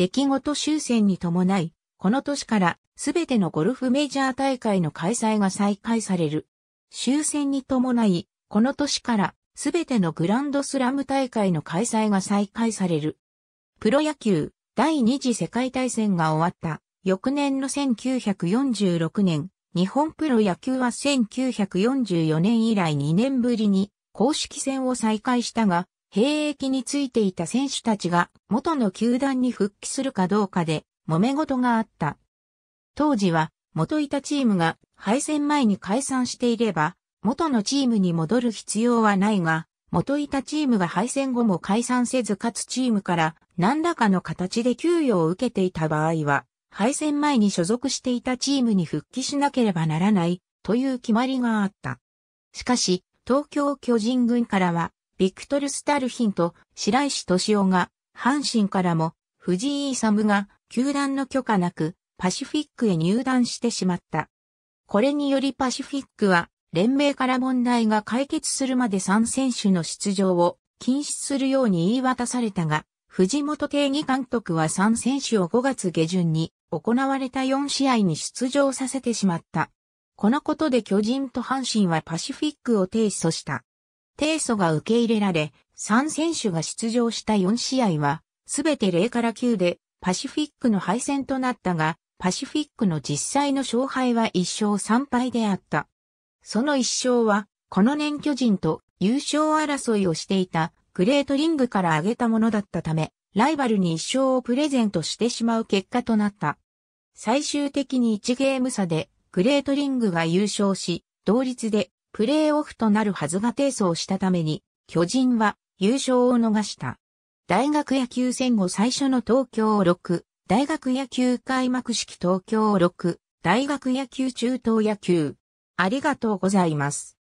出来事終戦に伴い、この年からすべてのゴルフメジャー大会の開催が再開される。終戦に伴い、この年からすべてのグランドスラム大会の開催が再開される。プロ野球第二次世界大戦が終わった翌年の1946年、日本プロ野球は1944年以来2年ぶりに公式戦を再開したが、兵役についていた選手たちが元の球団に復帰するかどうかで揉め事があった。当時は元いたチームが敗戦前に解散していれば元のチームに戻る必要はないが、元いたチームが敗戦後も解散せず勝つチームから何らかの形で給与を受けていた場合は、敗戦前に所属していたチームに復帰しなければならないという決まりがあった。しかし、東京巨人軍からはビクトル・スタルヒンと白石敏夫が、阪神からも、藤井勇が、球団の許可なく、パシフィックへ入団してしまった。これによりパシフィックは、連盟から問題が解決するまで3選手の出場を禁止するように言い渡されたが、藤本定義監督は3選手を5月下旬に行われた4試合に出場させてしまった。このことで巨人と阪神はパシフィックを提訴した。提訴が受け入れられ、3選手が出場した4試合は、すべて0から9でパシフィックの敗戦となったが、パシフィックの実際の勝敗は1勝3敗であった。その1勝は、この年巨人と優勝争いをしていたグレートリングから挙げたものだったため、ライバルに1勝をプレゼントしてしまう結果となった。最終的に1ゲーム差でグレートリングが優勝し、同率でプレーオフとなるはずが提訴をしたために、巨人は優勝を逃した。大学野球戦後最初の東京6、大学野球開幕式東京6、大学野球中等野球。ありがとうございます。